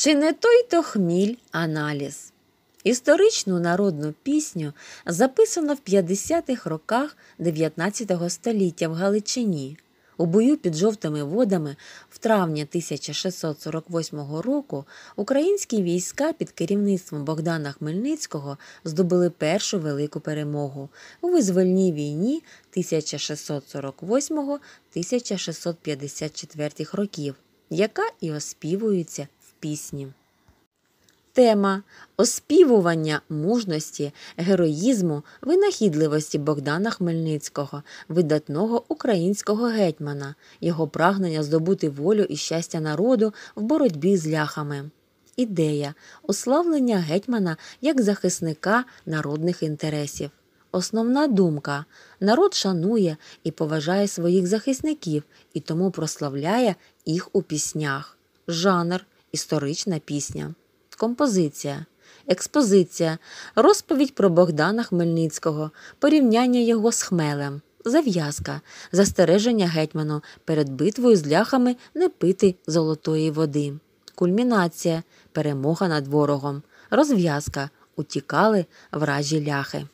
Чи не той то хміль аналіз? Історичну народну пісню записано в 50-х роках 19 століття в Галичині. У бою під жовтими водами в травні 1648 року українські війська під керівництвом Богдана Хмельницького здобули першу велику перемогу у визвольній війні 1648 1654 років, яка і оспівується пісні. Тема оспівування мужності, героїзму, винахідливості Богдана Хмельницького, видатного українського гетьмана, його прагнення здобути волю і щастя народу в боротьбі з ляхами. Ідея уславлення гетьмана як захисника народних інтересів. Основна думка народ шанує і поважає своїх захисників і тому прославляє їх у піснях. Жанр історична пісня, композиція, експозиція, розповідь про Богдана Хмельницького, порівняння його з хмелем, зав'язка, застереження гетьману перед битвою з ляхами не пити золотої води, кульмінація, перемога над ворогом, розв'язка утікали вражі ляхи.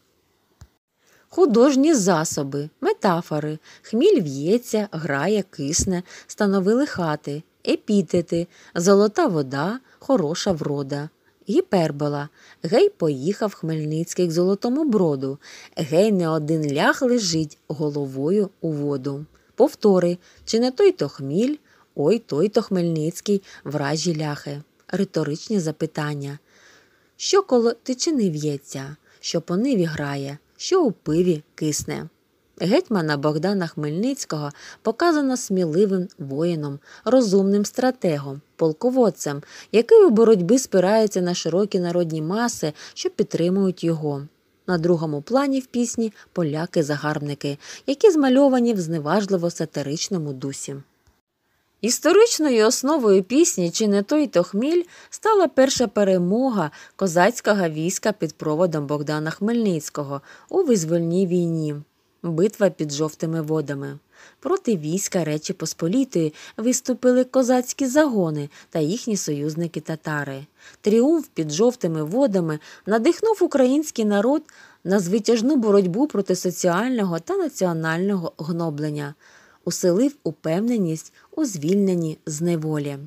Художні засоби, метафори, хміль в'ється, грає, кисне, становили хати, епітети, золота вода, хороша врода. Гіпербола. Гей поїхав Хмельницький к золотому броду. Гей не один ляг лежить головою у воду. Повтори чи не той то хміль, ой той то Хмельницький, вражі ляхи. Риторичні запитання. Що коло тичини в'ється, що по ниві грає, що у пиві кисне? Гетьмана Богдана Хмельницького показано сміливим воїном, розумним стратегом, полководцем, який у боротьбі спирається на широкі народні маси, що підтримують його. На другому плані в пісні поляки-загарбники, які змальовані в зневажливо сатиричному дусі. Історичною основою пісні чи не той то хміль стала перша перемога козацького війська під проводом Богдана Хмельницького у визвольній війні битва під жовтими водами. Проти війська Речі Посполітої виступили козацькі загони та їхні союзники татари. Тріумф під жовтими водами надихнув український народ на звитяжну боротьбу проти соціального та національного гноблення, уселив упевненість у звільненні з неволі.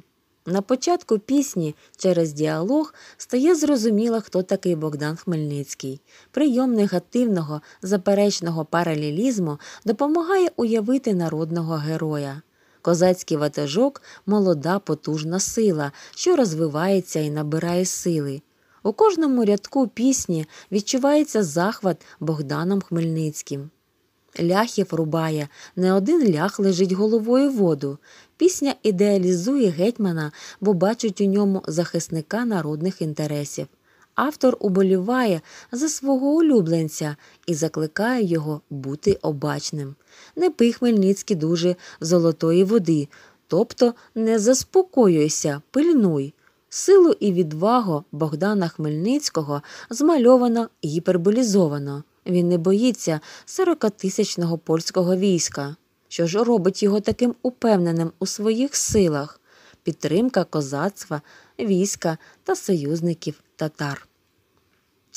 На початку пісні через діалог стає зрозуміло, хто такий Богдан Хмельницький. Прийом негативного, заперечного паралелізму допомагає уявити народного героя. Козацький ватажок молода, потужна сила, що розвивається і набирає сили. У кожному рядку пісні відчувається захват Богданом Хмельницьким. Ляхів рубає, не один лях лежить головою в воду. Пісня ідеалізує гетьмана, бо бачить у ньому захисника народних інтересів. Автор уболіває за свого улюбленця і закликає його бути обачним. Не пий Хмельницький дуже золотої води, тобто не заспокоюйся, пильнуй. Силу і відвагу Богдана Хмельницького змальовано гіперболізовано. Він не боїться сорокатисячного польського війська. Що ж робить його таким упевненим у своїх силах підтримка козацтва, війська та союзників татар.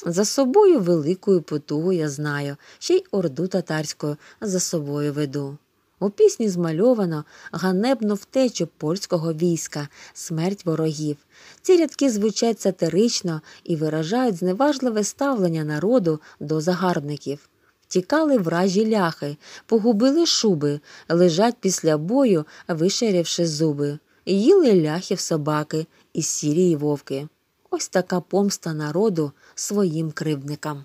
За собою великою потугу я знаю, ще й орду татарською за собою веду. У пісні змальовано ганебну втечу польського війська, смерть ворогів. Ці рядки звучать сатирично і виражають зневажливе ставлення народу до загарбників тікали вражі ляхи, погубили шуби, лежать після бою, вишерявши зуби, їли ляхів собаки і сірі й вовки. Ось така помста народу своїм кривдникам.